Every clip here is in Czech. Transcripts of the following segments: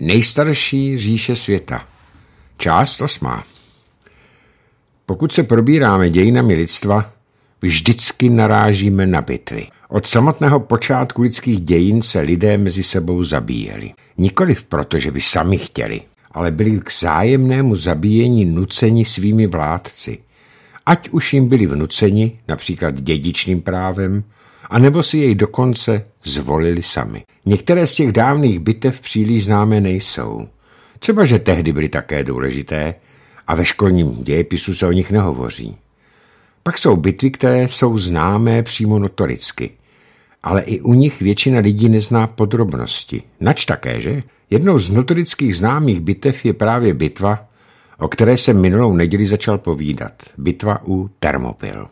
Nejstarší říše světa. Část osmá. Pokud se probíráme dějinami lidstva, vždycky narážíme na bitvy. Od samotného počátku lidských dějin se lidé mezi sebou zabíjeli. Nikoliv proto, že by sami chtěli, ale byli k zájemnému zabíjení nuceni svými vládci. Ať už jim byli vnuceni, například dědičným právem, anebo si jej dokonce zvolili sami. Některé z těch dávných bitev příliš známé nejsou. Třeba, že tehdy byly také důležité a ve školním dějepisu se o nich nehovoří. Pak jsou bitvy, které jsou známé přímo notoricky, ale i u nich většina lidí nezná podrobnosti. Nač také, že? Jednou z notorických známých bitev je právě bitva, o které jsem minulou neděli začal povídat. Bitva u Termopil.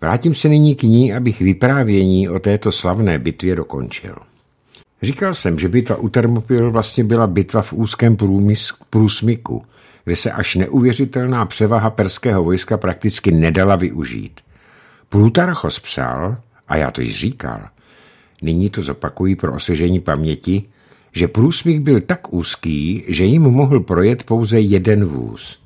Vrátím se nyní k ní, abych vyprávění o této slavné bitvě dokončil. Říkal jsem, že bitva u Termopil vlastně byla bitva v úzkém průsmyku, kde se až neuvěřitelná převaha perského vojska prakticky nedala využít. Plutarchos psal, a já to již říkal, nyní to zopakuji pro osvěžení paměti, že průsmyk byl tak úzký, že jim mohl projet pouze jeden vůz –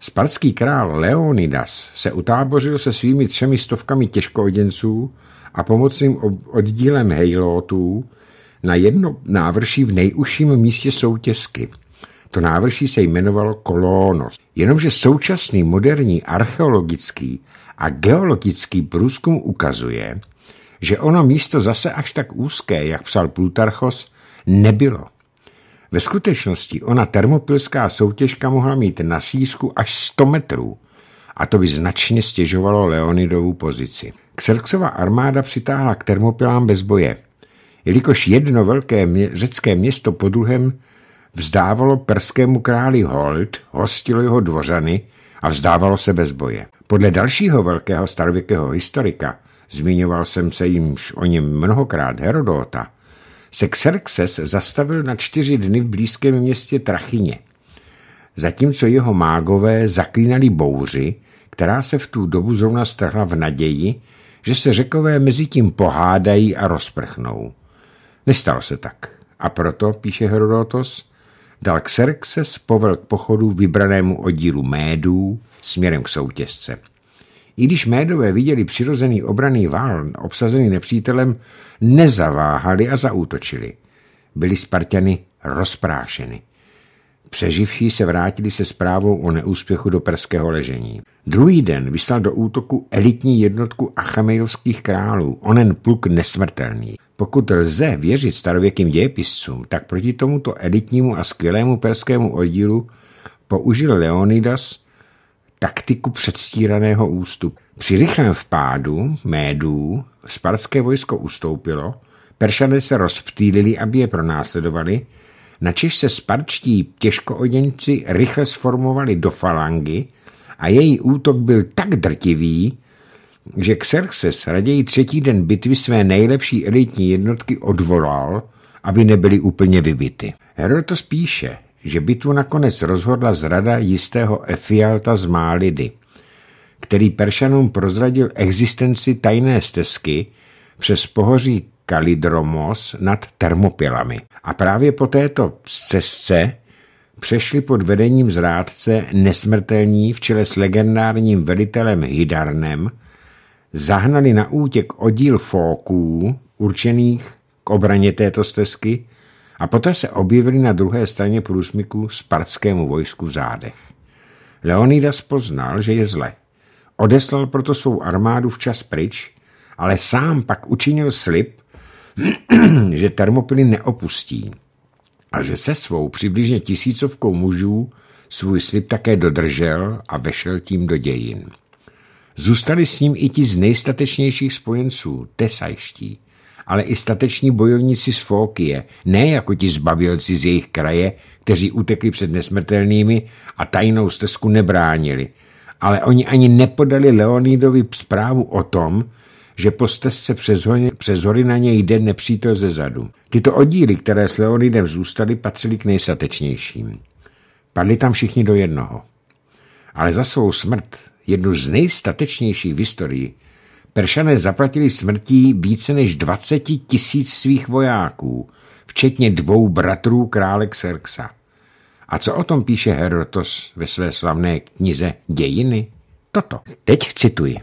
Spartský král Leonidas se utábořil se svými třemi stovkami těžkooděnců a pomocným oddílem hejlótů na jedno návrší v nejužším místě soutězky. To návrší se jmenovalo Kolónos. Jenomže současný moderní archeologický a geologický průzkum ukazuje, že ono místo zase až tak úzké, jak psal Plutarchos, nebylo. Ve skutečnosti ona termopilská soutěžka mohla mít na sísku až 100 metrů a to by značně stěžovalo Leonidovu pozici. Xerxova armáda přitáhla k termopilám bez boje, jelikož jedno velké mě, řecké město pod druhém vzdávalo perskému králi hold, hostilo jeho dvořany a vzdávalo se bez boje. Podle dalšího velkého starověkého historika, zmiňoval jsem se jimž o něm mnohokrát Herodota, se Xerxes zastavil na čtyři dny v blízkém městě Trachyně, zatímco jeho mágové zaklínali bouři, která se v tu dobu zrovna strhla v naději, že se řekové mezi tím pohádají a rozprchnou. Nestalo se tak. A proto, píše Herodotos, dal Xerxes povel k pochodu vybranému oddílu médů směrem k soutězce. I když Médové viděli přirozený obraný vál obsazený nepřítelem, nezaváhali a zaútočili. Byli Spartany rozprášeny. Přeživší se vrátili se zprávou o neúspěchu do perského ležení. Druhý den vyslal do útoku elitní jednotku achamejovských králů, onen pluk nesmrtelný. Pokud lze věřit starověkým dějepiscům, tak proti tomuto elitnímu a skvělému perskému oddílu použil Leonidas taktiku předstíraného ústupu. Při rychlém vpádu médů spartské vojsko ustoupilo, Peršané se rozptýlili, aby je pronásledovali, načež se sparčtí těžkooděnci rychle sformovali do falangy a její útok byl tak drtivý, že Xerxes raději třetí den bitvy své nejlepší elitní jednotky odvolal, aby nebyly úplně vybity. Herodotus píše, že bitvu nakonec rozhodla zrada jistého Efialta z Málidy, který Peršanům prozradil existenci tajné stezky přes pohoří Kalidromos nad Termopilami. A právě po této cestě přešli pod vedením zrádce nesmrtelní v čele s legendárním velitelem Hidarnem, zahnali na útěk oddíl fóků určených k obraně této stezky a poté se objevili na druhé straně průsmyku spartskému vojsku v zádech. Leonidas poznal, že je zle. Odeslal proto svou armádu včas pryč, ale sám pak učinil slib, že Termopily neopustí a že se svou přibližně tisícovkou mužů svůj slib také dodržel a vešel tím do dějin. Zůstali s ním i ti z nejstatečnějších spojenců, tesajští, ale i stateční bojovníci z Fókie, ne jako ti zbavilci z jejich kraje, kteří utekli před nesmrtelnými a tajnou stezku nebránili. Ale oni ani nepodali Leonidovi zprávu o tom, že po stezce přes hory, přes hory na něj jde nepřítel ze zadu. Tyto oddíly, které s Leonidem zůstaly, patřily k nejstatečnějším. Padli tam všichni do jednoho. Ale za svou smrt, jednu z nejstatečnějších v historii, Peršané zaplatili smrtí více než 20 tisíc svých vojáků, včetně dvou bratrů krále Xerxa. A co o tom píše Herotos ve své slavné knize Dějiny? Toto. Teď cituji.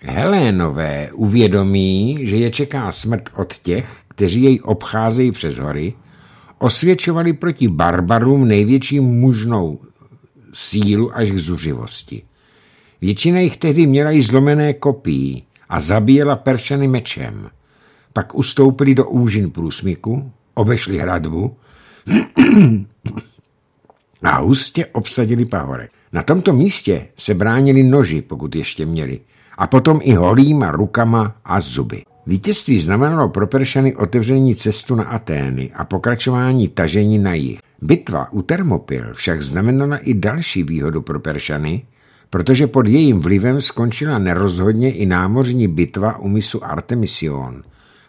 Helénové uvědomí, že je čeká smrt od těch, kteří jej obcházejí přes hory, osvědčovali proti barbarům největší mužnou sílu až k zuřivosti. Většina jich tehdy měla i zlomené kopii, a zabíjela Peršany mečem. Pak ustoupili do úžin průsmyku, obešli hradbu a hustě obsadili pahorek. Na tomto místě se bránili noži, pokud ještě měli, a potom i holýma rukama a zuby. Vítězství znamenalo pro Peršany otevření cestu na Atény a pokračování tažení na jih. Bitva u Termopil však znamenala i další výhodu pro Peršany, protože pod jejím vlivem skončila nerozhodně i námořní bitva u misu Artemision,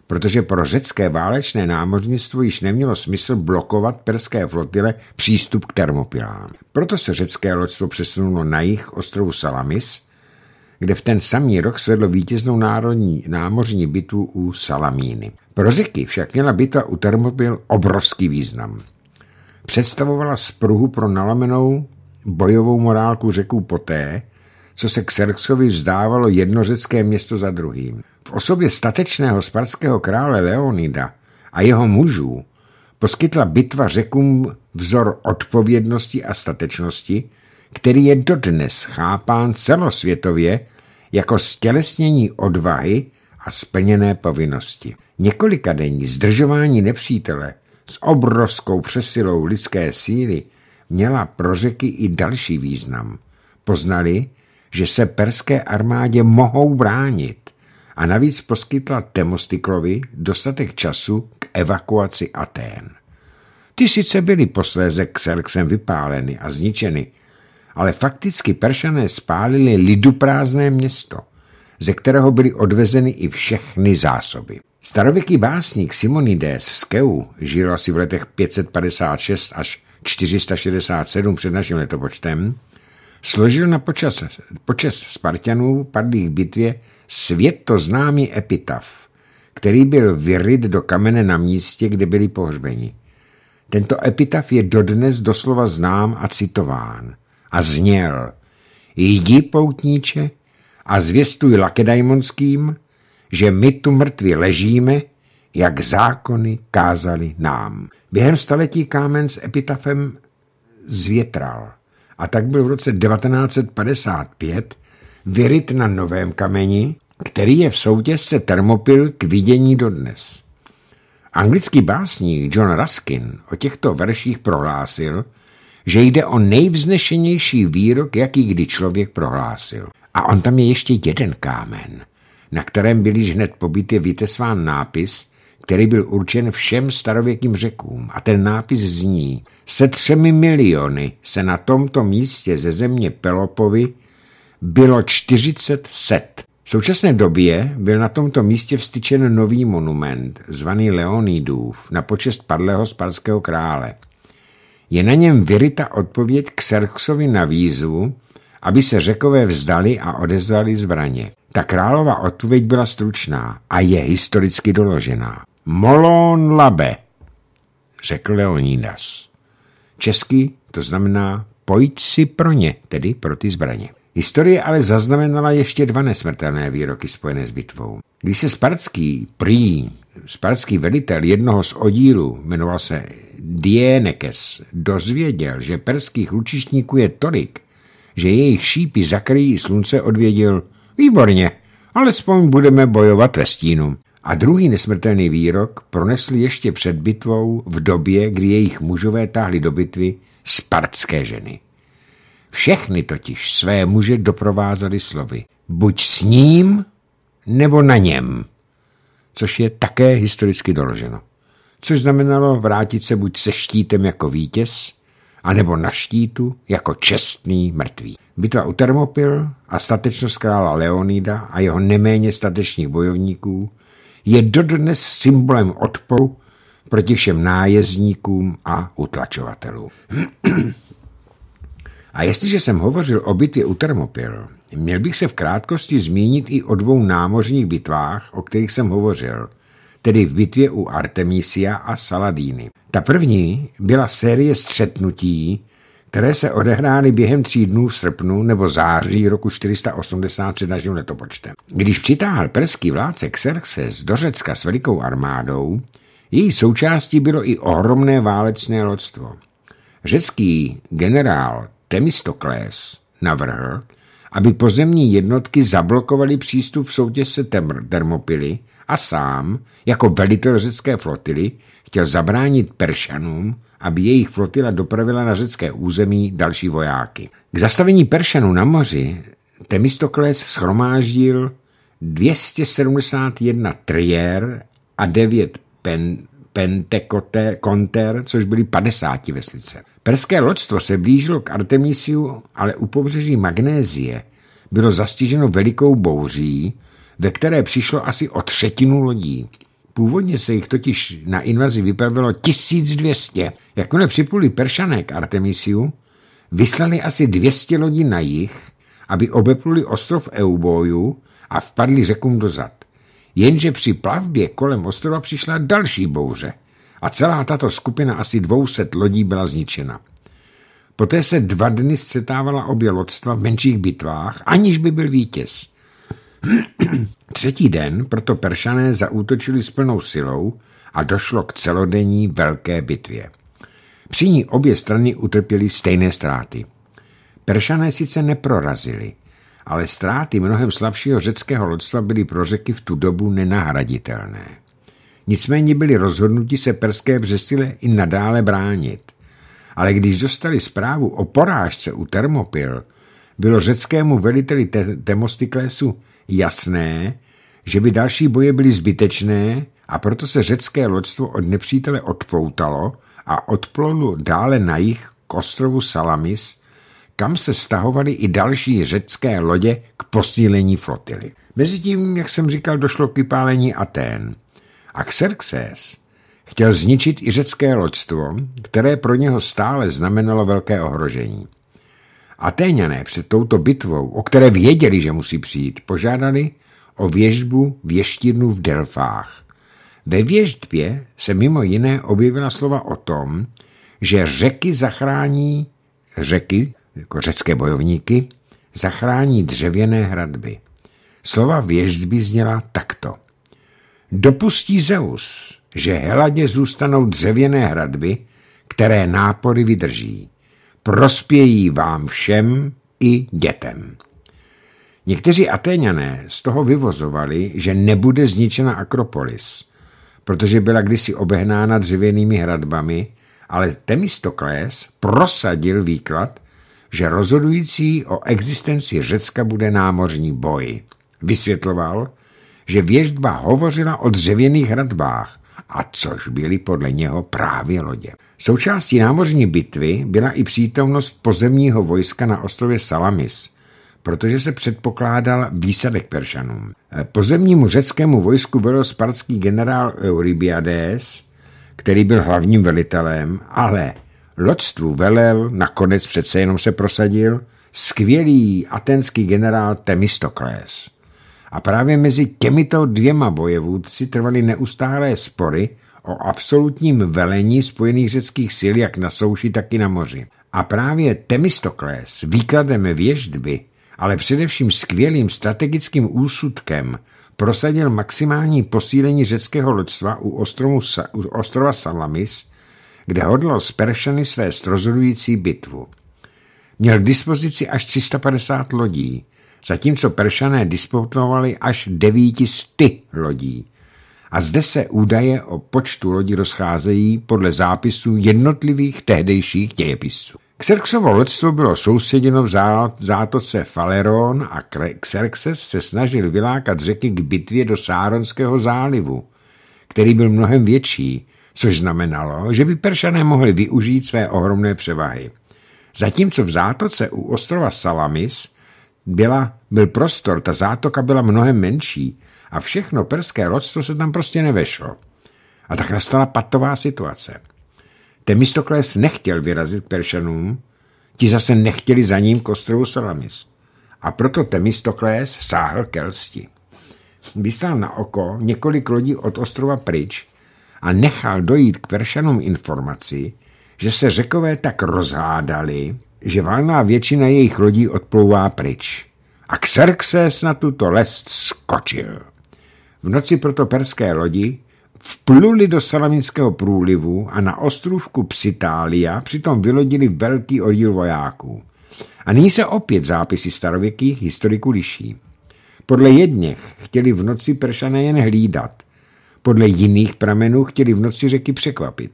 protože pro řecké válečné námořnictvo již nemělo smysl blokovat perské flotile přístup k termopilám. Proto se řecké loďstvo přesunulo na jich ostrovu Salamis, kde v ten samý rok svedlo vítěznou národní námořní bitvu u Salamíny. Pro Řeky však měla bitva u Termopil obrovský význam. Představovala spruhu pro nalomenou bojovou morálku řeků poté, co se Xerxovi vzdávalo jedno řecké město za druhým. V osobě statečného spartského krále Leonida a jeho mužů poskytla bitva řekům vzor odpovědnosti a statečnosti, který je dodnes chápán celosvětově jako stělesnění odvahy a splněné povinnosti. denní zdržování nepřítele s obrovskou přesilou lidské síly měla pro řeky i další význam. Poznali, že se perské armádě mohou bránit a navíc poskytla Temostiklovi dostatek času k evakuaci Atén. Ty sice byly posléze Xerxem vypáleny a zničeny, ale fakticky Peršané spálili prázdné město, ze kterého byly odvezeny i všechny zásoby. Starověký básník Simonides z Keu žil asi v letech 556 až 467 před naším letopočtem, složil na počas, počas Spartanů padlých bitvě bitvě světoznámý epitaf, který byl vyryt do kamene na místě, kde byli pohřbeni. Tento epitaf je dodnes doslova znám a citován. A zněl, jdi poutníče a zvěstuj lakedajmonským, že my tu mrtví ležíme jak zákony kázali nám. Během staletí kámen s epitafem zvětral a tak byl v roce 1955 vyryt na novém kameni, který je v soutězce Termopil k vidění dodnes. Anglický básník John Ruskin o těchto verších prohlásil, že jde o nejvznešenější výrok, jaký kdy člověk prohlásil. A on tam je ještě jeden kámen, na kterém byl již hned je vytesván nápis, který byl určen všem starověkým řekům a ten nápis zní se třemi miliony se na tomto místě ze země Pelopovy bylo 40 set. V současné době byl na tomto místě vstyčen nový monument, zvaný Leonidův, na počest padlého spalského krále. Je na něm vyryta odpověď k Serxovi na výzvu, aby se řekové vzdali a odezvali zbraně. Ta králova odpověď byla stručná a je historicky doložená. Molon labe, řekl Leonidas. Česky to znamená pojď si pro ně, tedy pro ty zbraně. Historie ale zaznamenala ještě dva nesmrtelné výroky spojené s bitvou. Když se spartský prý, spartský velitel jednoho z oddílů, jmenoval se Dienekes, dozvěděl, že perských lučišníků je tolik, že jejich šípy zakryjí slunce, odvěděl výborně, alespoň budeme bojovat ve stínu. A druhý nesmrtelný výrok pronesli ještě před bitvou v době, kdy jejich mužové táhli do bitvy spartské ženy. Všechny totiž své muže doprovázely slovy buď s ním, nebo na něm, což je také historicky doloženo. Což znamenalo vrátit se buď se štítem jako vítěz, anebo na štítu jako čestný mrtvý. Bitva u Termopil a statečnost krála Leonida a jeho neméně statečných bojovníků je dodnes symbolem odporu proti všem nájezdníkům a utlačovatelům. A jestliže jsem hovořil o bitvě u Termopil, měl bych se v krátkosti zmínit i o dvou námořních bitvách, o kterých jsem hovořil, tedy v bitvě u Artemisia a Saladíny. Ta první byla série střetnutí, které se odehrály během tří dnů v srpnu nebo září roku 480 před naším letopočtem. Když přitáhl perský vládce Xerxes do Řecka s velikou armádou, její součástí bylo i ohromné válečné lodstvo. Řecký generál Temistokles navrhl, aby pozemní jednotky zablokovaly přístup v soutěž se termopily a sám, jako velitel řecké flotily, chtěl zabránit Peršanům, aby jejich flotila dopravila na řecké území další vojáky. K zastavení Peršanů na moři Temistokles schromáždil 271 triér a 9 pen, pentekote, konter, což byly 50 veslice. Perské loďstvo se blížilo k Artemisiu, ale u pobřeží Magnézie bylo zastiženo velikou bouří, ve které přišlo asi o třetinu lodí. Původně se jich totiž na invazi vypravilo 1200. Jakmile připluli Peršané k Artemisiu, vyslali asi 200 lodí na jich, aby obepluli ostrov Euboju a vpadli řekům dozad. Jenže při plavbě kolem ostrova přišla další bouře a celá tato skupina asi 200 lodí byla zničena. Poté se dva dny střetávala obě lodstva v menších bitvách, aniž by byl vítěz. Třetí den proto Peršané zaútočili s plnou silou a došlo k celodenní velké bitvě. Při ní obě strany utrpěly stejné ztráty. Peršané sice neprorazili, ale ztráty mnohem slabšího řeckého lodstva byly pro řeky v tu dobu nenahraditelné. Nicméně byli rozhodnuti se perské břesile i nadále bránit. Ale když dostali zprávu o porážce u Termopil, bylo řeckému veliteli te jasné, že by další boje byly zbytečné a proto se řecké loďstvo od nepřítele odpoutalo a odplonu dále na jich k ostrovu Salamis, kam se stahovaly i další řecké lodě k posílení flotily. Mezitím, jak jsem říkal, došlo k vypálení Atén. A Xerxes chtěl zničit i řecké loďstvo, které pro něho stále znamenalo velké ohrožení. Atéňané před touto bitvou, o které věděli, že musí přijít, požádali o věžbu věštírnu v Delfách. Ve věždbě se mimo jiné objevila slova o tom, že řeky zachrání řeky, jako řecké bojovníky, zachrání dřevěné hradby. Slova věždby zněla takto. Dopustí Zeus, že Heladě zůstanou dřevěné hradby, které nápory vydrží prospějí vám všem i dětem. Někteří Atéňané z toho vyvozovali, že nebude zničena Akropolis, protože byla kdysi obehnána dřevěnými hradbami, ale Temistokles prosadil výklad, že rozhodující o existenci Řecka bude námořní boj. Vysvětloval, že věždba hovořila o dřevěných hradbách, a což byly podle něho právě lodě. Součástí námořní bitvy byla i přítomnost pozemního vojska na ostrově Salamis, protože se předpokládal výsadek Peršanům. Eh, pozemnímu řeckému vojsku velil spartský generál Eurybiades, který byl hlavním velitelem, ale lodstvu velel, nakonec přece jenom se prosadil, skvělý atenský generál Temistokles a právě mezi těmito dvěma vojevůdci trvaly neustálé spory o absolutním velení spojených řeckých sil jak na souši, tak i na moři. A právě Temistokles výkladem věždby, ale především skvělým strategickým úsudkem prosadil maximální posílení řeckého loďstva u, u ostrova Salamis, kde hodlal z Peršany své rozhodující bitvu. Měl k dispozici až 350 lodí, zatímco Peršané disponovali až devíti lodí. A zde se údaje o počtu lodí rozcházejí podle zápisů jednotlivých tehdejších dějepisců. Xerxovo lodstvo bylo soustředěno v zátoce Faleron a Xerxes se snažil vylákat řeky k bitvě do Sáronského zálivu, který byl mnohem větší, což znamenalo, že by Peršané mohli využít své ohromné převahy. Zatímco v zátoce u ostrova Salamis byla, byl prostor, ta zátoka byla mnohem menší a všechno perské rodstvo se tam prostě nevešlo. A tak nastala patová situace. Temistokles nechtěl vyrazit Peršanům, ti zase nechtěli za ním kostrovu Salamis. A proto Temistokles sáhl ke lsti. Vyslal na oko několik lodí od ostrova pryč a nechal dojít k Peršanům informaci, že se řekové tak rozhádali, že valná většina jejich lodí odplouvá pryč. A Xerxes na tuto lest skočil. V noci proto perské lodi vpluli do salaminského průlivu a na ostrůvku Psitália přitom vylodili velký oddíl vojáků. A nyní se opět zápisy starověkých historiků liší. Podle jedněch chtěli v noci Peršané jen hlídat, podle jiných pramenů chtěli v noci řeky překvapit.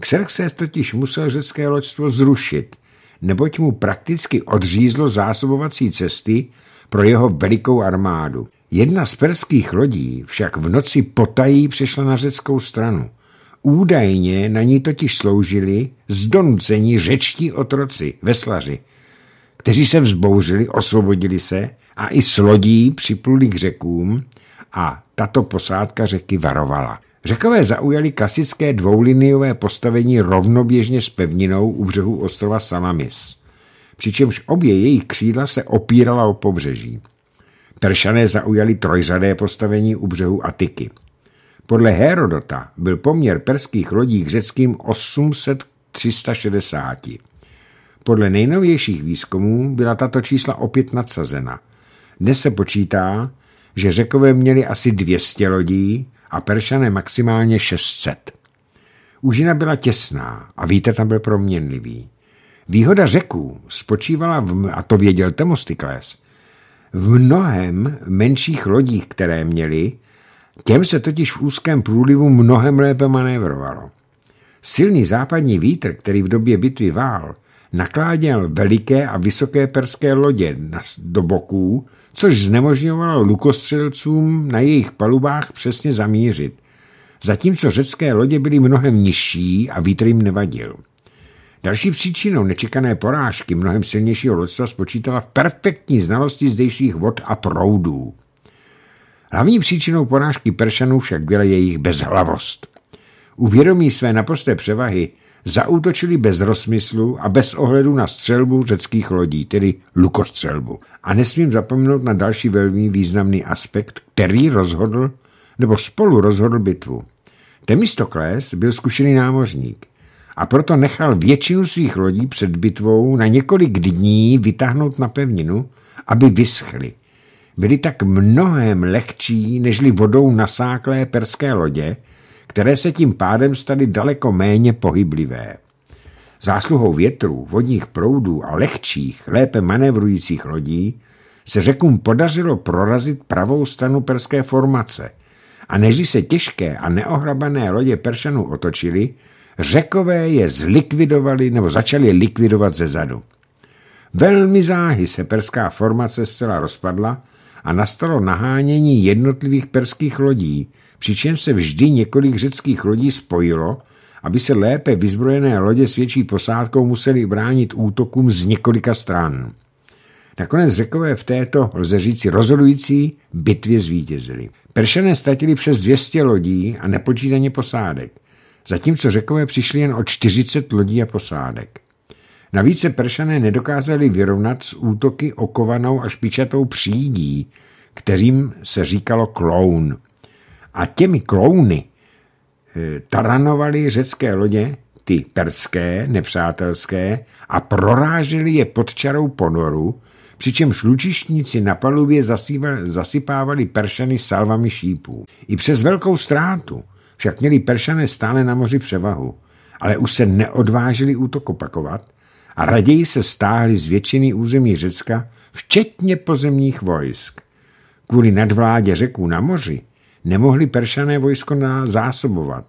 Xerxes totiž musel řecké loďstvo zrušit, neboť mu prakticky odřízlo zásobovací cesty pro jeho velikou armádu. Jedna z perských lodí však v noci potají přešla na řeckou stranu. Údajně na ní totiž sloužili zdonucení řečtí otroci, veslaři, kteří se vzbouřili, osvobodili se a i s lodí připluli k řekům a tato posádka řeky varovala. Řekové zaujali klasické dvouliniové postavení rovnoběžně s pevninou u břehu ostrova Salamis, přičemž obě jejich křídla se opírala o pobřeží. Peršané zaujali trojzadé postavení u břehu Atiky. Podle Herodota byl poměr perských lodí k řeckým 800 Podle nejnovějších výzkumů byla tato čísla opět nadsazena. Dnes se počítá, že řekové měli asi 200 lodí a Peršané maximálně 600. Užina byla těsná a vítr tam byl proměnlivý. Výhoda řeků spočívala, v, a to věděl Temostikles, v mnohem menších lodích, které měli, těm se totiž v úzkém průlivu mnohem lépe manévrovalo. Silný západní vítr, který v době bitvy vál, nakláděl veliké a vysoké perské lodě do boků což znemožňovalo lukostřelcům na jejich palubách přesně zamířit, zatímco řecké lodě byly mnohem nižší a vítr jim nevadil. Další příčinou nečekané porážky mnohem silnějšího lodstva spočítala v perfektní znalosti zdejších vod a proudů. Hlavní příčinou porážky Peršanů však byla jejich bezhlavost. U vědomí své naprosté převahy zaútočili bez rozmyslu a bez ohledu na střelbu řeckých lodí, tedy lukostřelbu. A nesmím zapomenout na další velmi významný aspekt, který rozhodl, nebo spolu rozhodl bitvu. Temistokles byl zkušený námořník a proto nechal většinu svých lodí před bitvou na několik dní vytáhnout na pevninu, aby vyschly. Byly tak mnohem lehčí nežli vodou nasáklé perské lodě, které se tím pádem staly daleko méně pohyblivé. Zásluhou větru, vodních proudů a lehčích, lépe manévrujících lodí se řekům podařilo prorazit pravou stranu perské formace a než se těžké a neohrabané lodě Peršanů otočili, řekové je zlikvidovali nebo začali likvidovat ze zadu. Velmi záhy se perská formace zcela rozpadla a nastalo nahánění jednotlivých perských lodí, přičemž se vždy několik řeckých lodí spojilo, aby se lépe vyzbrojené lodě s větší posádkou museli bránit útokům z několika stran. Nakonec řekové v této, lze říci, rozhodující bitvě zvítězili. Peršané ztratili přes 200 lodí a nepočítaně posádek, zatímco řekové přišli jen o 40 lodí a posádek. Navíc se Peršané nedokázali vyrovnat s útoky okovanou a špičatou přídí, kterým se říkalo kloun. A těmi klouny eh, taranovali řecké lodě, ty perské, nepřátelské, a proráželi je pod čarou ponoru, přičemž lučišníci na palubě zasypávali peršany salvami šípů. I přes velkou ztrátu však měli peršané stále na moři převahu, ale už se neodvážili útok opakovat a raději se stáhli z většiny území Řecka, včetně pozemních vojsk. Kvůli nadvládě řeků na moři nemohli peršané vojsko zásobovat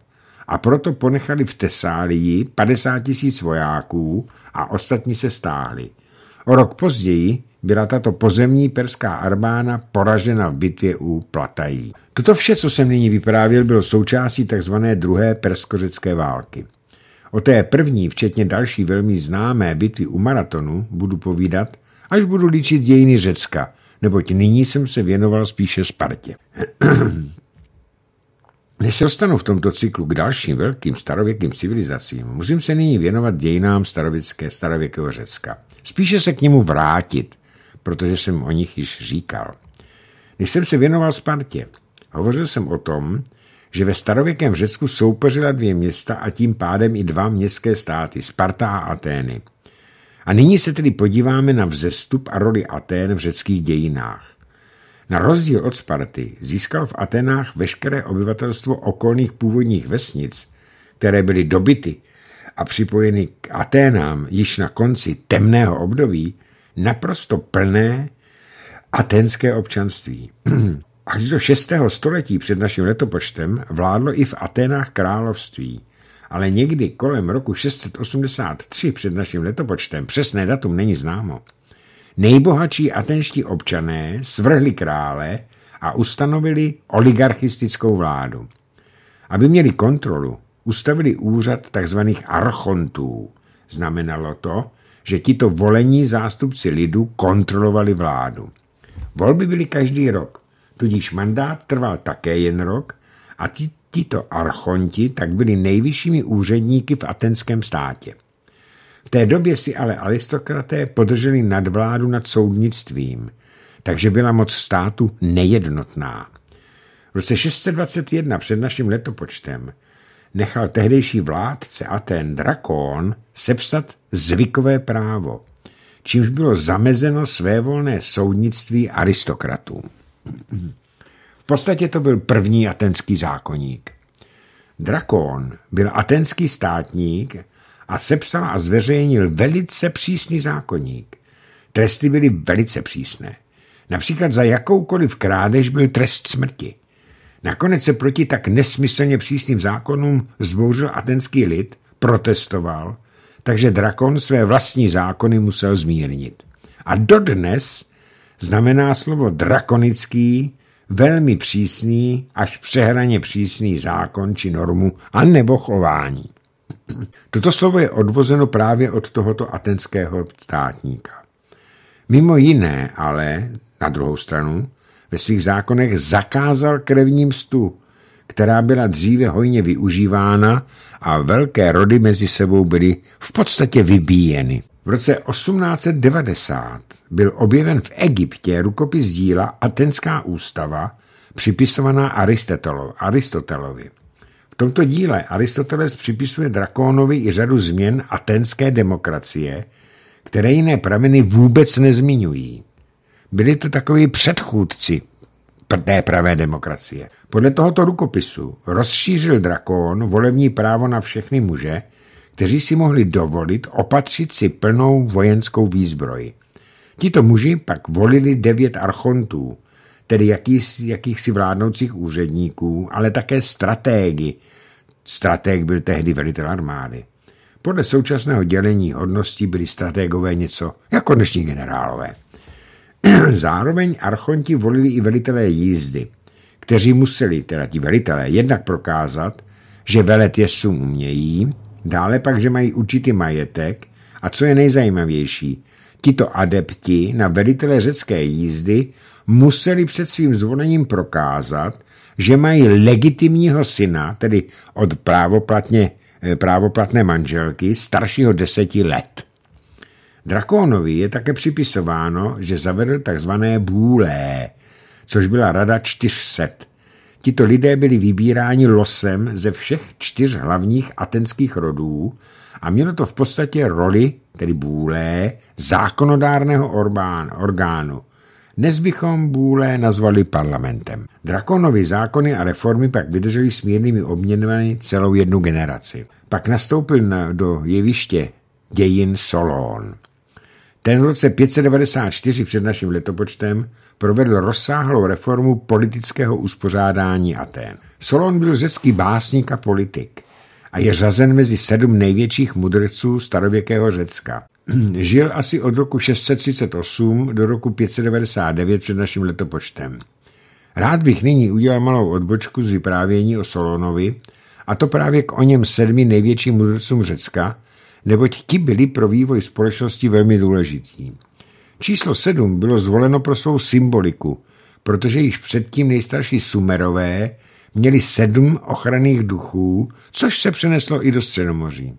a proto ponechali v Tesálii 50 tisíc vojáků a ostatní se stáhli. O rok později byla tato pozemní perská armána poražena v bitvě u Platají. Toto vše, co jsem nyní vyprávěl, bylo součástí tzv. druhé perskořecké války. O té první, včetně další velmi známé bitvy u maratonu, budu povídat, až budu líčit dějiny Řecka, neboť nyní jsem se věnoval spíše Spartě. Než se dostanu v tomto cyklu k dalším velkým starověkým civilizacím, musím se nyní věnovat dějinám starověké starověkého Řecka. Spíše se k němu vrátit, protože jsem o nich již říkal. Když jsem se věnoval Spartě, hovořil jsem o tom, že ve starověkém Řecku soupeřila dvě města a tím pádem i dva městské státy, Sparta a Atény. A nyní se tedy podíváme na vzestup a roli Atén v řeckých dějinách. Na rozdíl od Sparty získal v Atenách veškeré obyvatelstvo okolních původních vesnic, které byly dobyty a připojeny k Aténám již na konci temného období, naprosto plné atenské občanství. Až do 6. století před naším letopočtem vládlo i v Aténách království, ale někdy kolem roku 683 před naším letopočtem, přesné datum není známo, nejbohatší atenští občané svrhli krále a ustanovili oligarchistickou vládu. Aby měli kontrolu, ustavili úřad tzv. archontů. Znamenalo to, že tito volení zástupci lidu kontrolovali vládu. Volby byly každý rok tudíž mandát trval také jen rok a tito archonti tak byli nejvyššími úředníky v atenském státě. V té době si ale aristokraté podrželi nadvládu nad soudnictvím, takže byla moc státu nejednotná. V roce 621 před naším letopočtem nechal tehdejší vládce Aten Drakon sepsat zvykové právo, čímž bylo zamezeno svévolné soudnictví aristokratům. V podstatě to byl první atenský zákoník. Drakon byl atenský státník a sepsal a zveřejnil velice přísný zákoník. Tresty byly velice přísné. Například za jakoukoliv krádež byl trest smrti. Nakonec se proti tak nesmyslně přísným zákonům zbouřil atenský lid, protestoval, takže drakon své vlastní zákony musel zmírnit. A dodnes znamená slovo drakonický, velmi přísný až přehraně přísný zákon či normu a nebo chování. Toto slovo je odvozeno právě od tohoto atenského státníka. Mimo jiné ale, na druhou stranu, ve svých zákonech zakázal krevní mstu, která byla dříve hojně využívána a velké rody mezi sebou byly v podstatě vybíjeny. V roce 1890 byl objeven v Egyptě rukopis díla Atenská ústava, připisovaná Aristotelovi. V tomto díle Aristoteles připisuje Drakónovi i řadu změn atenské demokracie, které jiné prameny vůbec nezmiňují. Byli to takoví předchůdci prdé pravé demokracie. Podle tohoto rukopisu rozšířil Drakón volební právo na všechny muže, kteří si mohli dovolit opatřit si plnou vojenskou výzbroj. Tito muži pak volili devět archontů, tedy jakých, jakýchsi vládnoucích úředníků, ale také stratégy. Stratég byl tehdy velitel armády. Podle současného dělení hodností byli strategové něco jako dnešní generálové. Zároveň archonti volili i velitelé jízdy, kteří museli, teda ti velitelé, jednak prokázat, že velet jezdcům umějí, Dále pak, že mají určitý majetek a co je nejzajímavější, tito adepti na velitele řecké jízdy museli před svým zvolením prokázat, že mají legitimního syna, tedy od právoplatně, eh, právoplatné manželky, staršího deseti let. Drakónovi je také připisováno, že zavedl takzvané bůlé, což byla rada 400. Tito lidé byli vybíráni losem ze všech čtyř hlavních atenských rodů a mělo to v podstatě roli, tedy bůlé, zákonodárného orbán, orgánu. Dnes bychom bůlé nazvali parlamentem. Drakonovi zákony a reformy pak vydrželi smírnými obměnami celou jednu generaci. Pak nastoupil na, do jeviště dějin Solon. Ten v roce 594 před naším letopočtem provedl rozsáhlou reformu politického uspořádání Atén. Solon byl řecký básník a politik a je řazen mezi sedm největších mudrců starověkého Řecka. Žil asi od roku 638 do roku 599 před naším letopočtem. Rád bych nyní udělal malou odbočku z vyprávění o Solonovi, a to právě k o něm sedmi největším mudrcům Řecka, neboť ti byli pro vývoj společnosti velmi důležití. Číslo 7 bylo zvoleno pro svou symboliku, protože již předtím nejstarší sumerové měli sedm ochranných duchů, což se přeneslo i do Středomoří.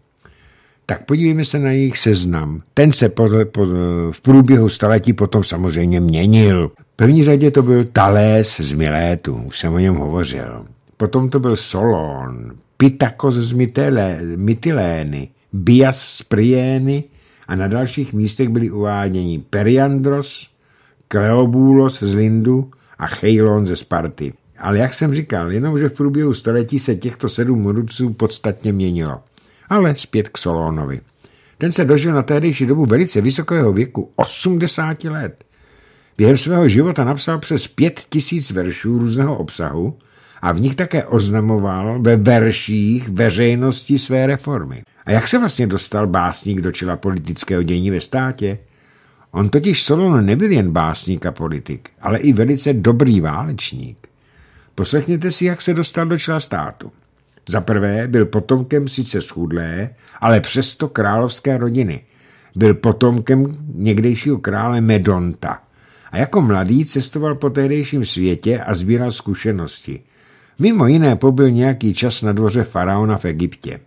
Tak podívejme se na jejich seznam. Ten se po, po, v průběhu staletí potom samozřejmě měnil. V první řadě to byl Talés z Milétu, už jsem o něm hovořil. Potom to byl Solon, Pitakos z Mitele, Mytilény, Bias z Priény a na dalších místech byli uváděni Periandros, Kleobúlos z Lindu a Cheilon ze Sparty. Ale jak jsem říkal, jenomže v průběhu století se těchto sedm mudrců podstatně měnilo. Ale zpět k Solónovi. Ten se dožil na tehdejší dobu velice vysokého věku, 80 let. Během svého života napsal přes pět tisíc veršů různého obsahu, a v nich také oznamoval ve verších veřejnosti své reformy. A jak se vlastně dostal básník do čela politického dění ve státě? On totiž Solon nebyl jen básník a politik, ale i velice dobrý válečník. Poslechněte si, jak se dostal do čela státu. Za prvé byl potomkem sice schudlé, ale přesto královské rodiny. Byl potomkem někdejšího krále Medonta. A jako mladý cestoval po tehdejším světě a sbíral zkušenosti. Mimo jiné pobyl nějaký čas na dvoře faraona v Egyptě.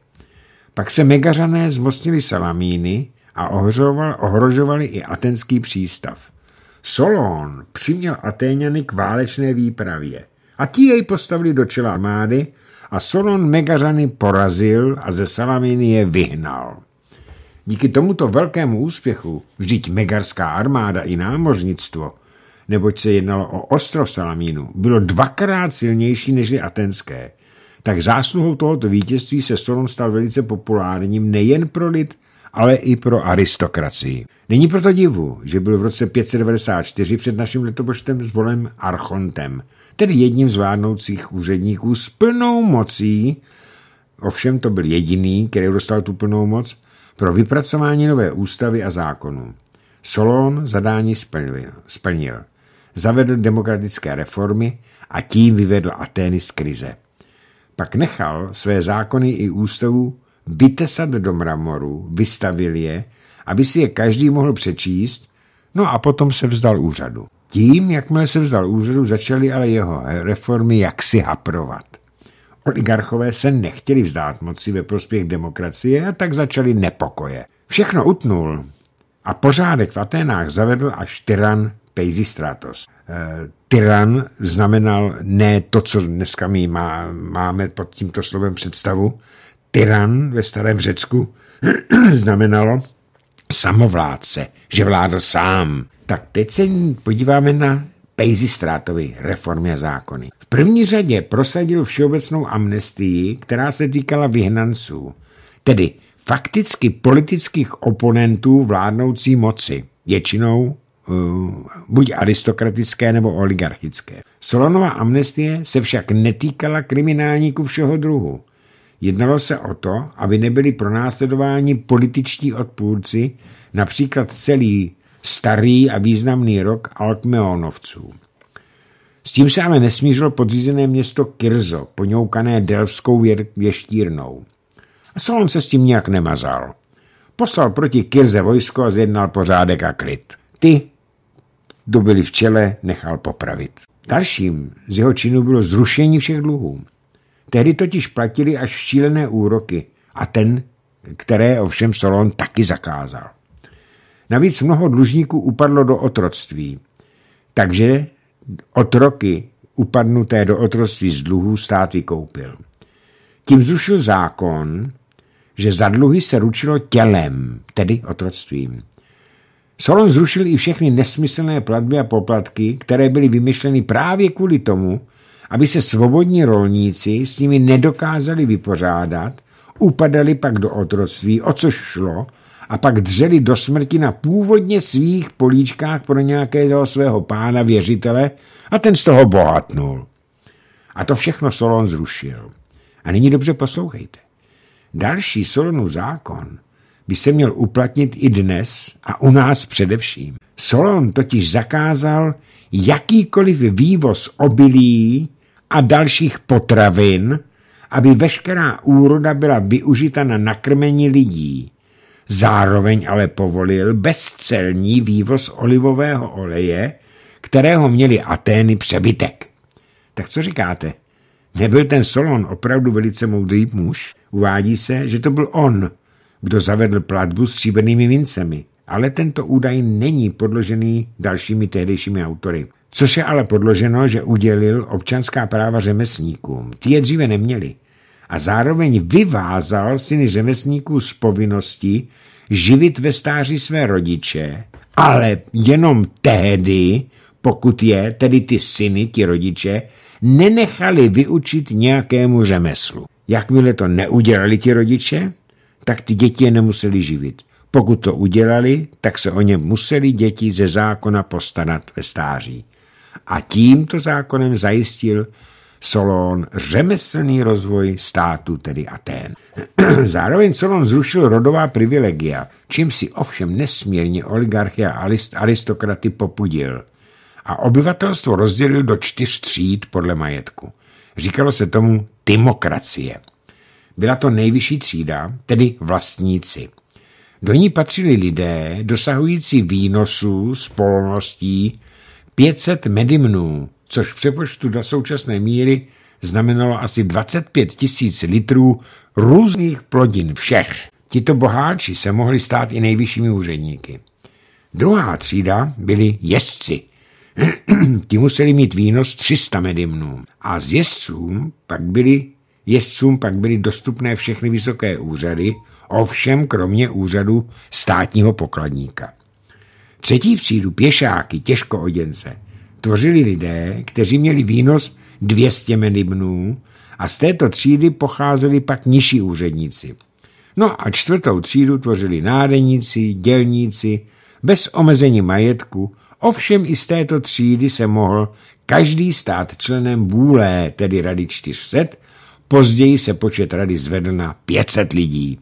Pak se Megařané zmocnili Salamíny a ohrožovali, ohrožovali i atenský přístav. Solon přiměl Atéňany k válečné výpravě a ti jej postavili do čela armády a Solon Megařany porazil a ze Salamíny je vyhnal. Díky tomuto velkému úspěchu, vždyť megarská armáda i námořnictvo – neboť se jednalo o ostrov Salamínu, bylo dvakrát silnější než atenské, tak zásluhou tohoto vítězství se Solon stal velice populárním nejen pro lid, ale i pro aristokracii. Není proto divu, že byl v roce 594 před naším letopočtem zvolen archontem, tedy jedním z vládnoucích úředníků s plnou mocí, ovšem to byl jediný, který dostal tu plnou moc, pro vypracování nové ústavy a zákonů. Solon zadání splnil. splnil zavedl demokratické reformy a tím vyvedl Atény z krize. Pak nechal své zákony i ústavu vytesat do mramoru, vystavil je, aby si je každý mohl přečíst, no a potom se vzdal úřadu. Tím, jakmile se vzdal úřadu, začaly ale jeho reformy jaksi haprovat. Oligarchové se nechtěli vzdát moci ve prospěch demokracie a tak začali nepokoje. Všechno utnul a pořádek v Aténách zavedl až tyran Peisistratos. Eh, tyran znamenal ne to, co dneska my má, máme pod tímto slovem představu. Tyran ve starém Řecku znamenalo samovládce, že vládl sám. Tak teď se podíváme na Peisistrátovi reformy a zákony. V první řadě prosadil všeobecnou amnestii, která se týkala vyhnanců, tedy fakticky politických oponentů vládnoucí moci, většinou Eh, buď aristokratické nebo oligarchické. Solonova amnestie se však netýkala kriminálníků všeho druhu. Jednalo se o to, aby nebyli pronásledováni političtí odpůrci, například celý starý a významný rok Alkmeonovců. S tím se ale nesmířilo podřízené město Kirzo, poňoukané delfskou věštírnou. A Solon se s tím nějak nemazal. Poslal proti Kirze vojsko a zjednal pořádek a klid. Ty kdo byli v čele, nechal popravit. Dalším z jeho činů bylo zrušení všech dluhů. Tehdy totiž platili až šílené úroky a ten, které ovšem Solon taky zakázal. Navíc mnoho dlužníků upadlo do otroctví, takže otroky upadnuté do otroctví z dluhů stát vykoupil. Tím zrušil zákon, že za dluhy se ručilo tělem, tedy otroctvím. Solon zrušil i všechny nesmyslné platby a poplatky, které byly vymyšleny právě kvůli tomu, aby se svobodní rolníci s nimi nedokázali vypořádat, upadali pak do otroctví, o což šlo, a pak dřeli do smrti na původně svých políčkách pro nějakého svého pána věřitele a ten z toho bohatnul. A to všechno Solon zrušil. A nyní dobře poslouchejte. Další Solonu zákon – by se měl uplatnit i dnes a u nás především. Solon totiž zakázal jakýkoliv vývoz obilí a dalších potravin, aby veškerá úroda byla využita na nakrmení lidí. Zároveň ale povolil bezcelní vývoz olivového oleje, kterého měli Atény přebytek. Tak co říkáte? Nebyl ten Solon opravdu velice moudrý muž? Uvádí se, že to byl on, kdo zavedl platbu s stříbenými mincemi, ale tento údaj není podložený dalšími tehdejšími autory. Což je ale podloženo, že udělil občanská práva řemesníkům. Ty je dříve neměli. A zároveň vyvázal syny řemesníků z povinnosti živit ve stáří své rodiče, ale jenom tehdy, pokud je, tedy ty syny, ti rodiče, nenechali vyučit nějakému řemeslu. Jakmile to neudělali ti rodiče, tak ty děti je nemuseli živit. Pokud to udělali, tak se o ně museli děti ze zákona postarat ve stáří. A tímto zákonem zajistil Solon řemeslný rozvoj státu, tedy Atén. Zároveň Solon zrušil rodová privilegia, čím si ovšem nesmírně oligarchia a aristokraty popudil a obyvatelstvo rozdělil do čtyř tříd podle majetku. Říkalo se tomu timokracie. Byla to nejvyšší třída, tedy vlastníci. Do ní patřili lidé dosahující výnosů z polností 500 medimnů, což v přepočtu do současné míry znamenalo asi 25 tisíc litrů různých plodin všech. Tito boháči se mohli stát i nejvyššími úředníky. Druhá třída byli jezdci. Ti museli mít výnos 300 medimnů. A z jezdců pak byli Jezdcům pak byly dostupné všechny vysoké úřady, ovšem kromě úřadu státního pokladníka. Třetí třídu pěšáky, těžko oděnce, tvořili lidé, kteří měli výnos 200 menibnů a z této třídy pocházeli pak nižší úředníci. No a čtvrtou třídu tvořili nádeníci, dělníci, bez omezení majetku, ovšem i z této třídy se mohl každý stát členem bůlé, tedy rady 400, Později se počet rady zvedl na 500 lidí.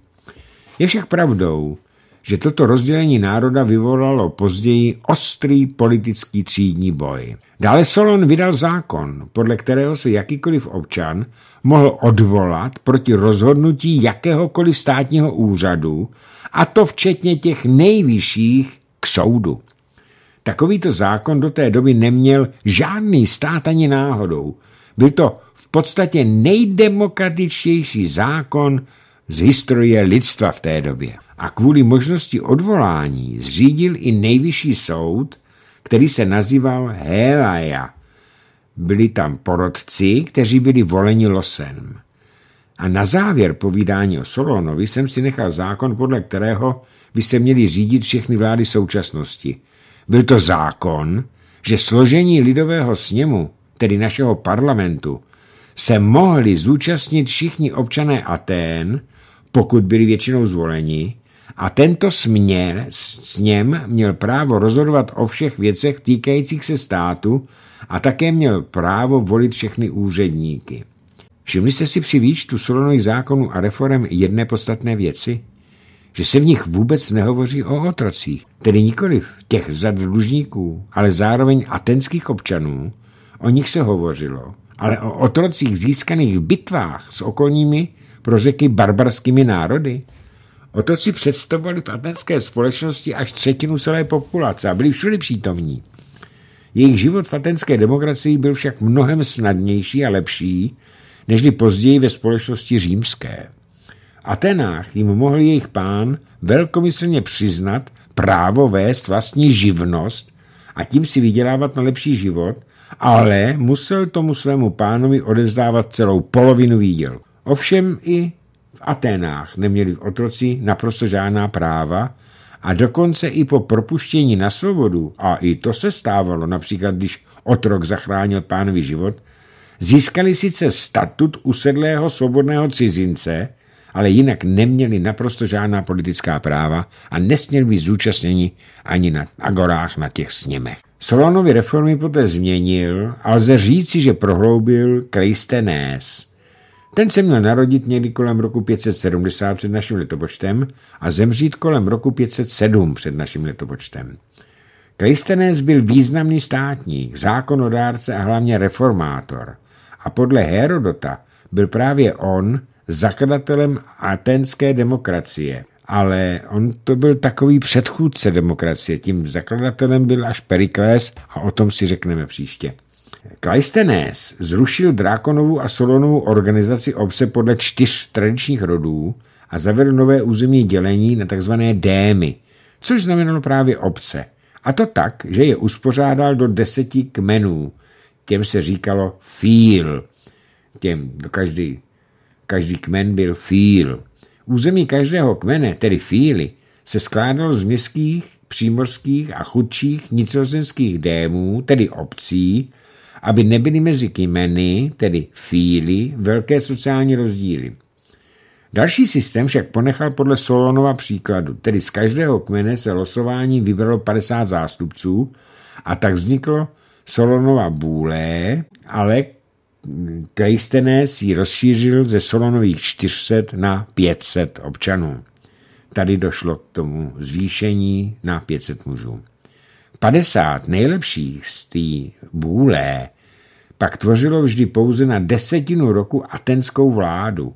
Je však pravdou, že toto rozdělení národa vyvolalo později ostrý politický třídní boj. Dále Solon vydal zákon, podle kterého se jakýkoliv občan mohl odvolat proti rozhodnutí jakéhokoliv státního úřadu, a to včetně těch nejvyšších k soudu. Takovýto zákon do té doby neměl žádný stát ani náhodou. Byl to podstatě nejdemokratičtější zákon z historie lidstva v té době. A kvůli možnosti odvolání zřídil i nejvyšší soud, který se nazýval Helaja. Byli tam porodci, kteří byli voleni losem. A na závěr povídání o Solonovi jsem si nechal zákon, podle kterého by se měly řídit všechny vlády současnosti. Byl to zákon, že složení lidového sněmu, tedy našeho parlamentu, se mohli zúčastnit všichni občané Atén, pokud byli většinou zvoleni, a tento směr s něm měl právo rozhodovat o všech věcech týkajících se státu a také měl právo volit všechny úředníky. Všimli jste si při výčtu Solonových zákonů a reform jedné podstatné věci? Že se v nich vůbec nehovoří o otrocích, tedy v těch zadlužníků, ale zároveň atenských občanů, o nich se hovořilo – ale o otrocích získaných v bitvách s okolními pro řeky barbarskými národy. Otroci představovali v atenské společnosti až třetinu celé populace a byli všude přítomní. Jejich život v atenské demokracii byl však mnohem snadnější a lepší, nežli později ve společnosti římské. Atenách jim mohl jejich pán velkomyslně přiznat právo vést vlastní živnost a tím si vydělávat na lepší život – ale musel tomu svému pánovi odezdávat celou polovinu výděl. Ovšem i v Aténách neměli v otroci naprosto žádná práva a dokonce i po propuštění na svobodu, a i to se stávalo, například když otrok zachránil pánovi život, získali sice statut usedlého svobodného cizince, ale jinak neměli naprosto žádná politická práva a nesměli být zúčastněni ani na agorách na těch sněmech. Solanovi reformy poté změnil a lze říci, že prohloubil Kristenés. Ten se měl narodit někdy kolem roku 570 před naším letopočtem a zemřít kolem roku 507 před naším letopočtem. Kristenés byl významný státník, zákonodárce a hlavně reformátor. A podle Herodota byl právě on zakladatelem atenské demokracie – ale on to byl takový předchůdce demokracie. Tím zakladatelem byl až Perikles a o tom si řekneme příště. Kleistenes zrušil Drákonovu a Solonovu organizaci obce podle čtyř tradičních rodů a zavedl nové územní dělení na tzv. démy, což znamenalo právě obce. A to tak, že je uspořádal do deseti kmenů. Těm se říkalo fíl. Těm do každý, každý kmen byl fíl. Území každého kmene, tedy fíly, se skládalo z městských, přímorských a chudších nicozemských démů, tedy obcí, aby nebyly mezi kmeny, tedy fíly, velké sociální rozdíly. Další systém však ponechal podle Solonova příkladu, tedy z každého kmene se losování vybralo 50 zástupců a tak vzniklo Solonova bůlé, ale Kajstenes ji rozšířil ze Solonových 400 na 500 občanů. Tady došlo k tomu zvýšení na 500 mužů. 50 nejlepších z té bůlé pak tvořilo vždy pouze na desetinu roku atenskou vládu.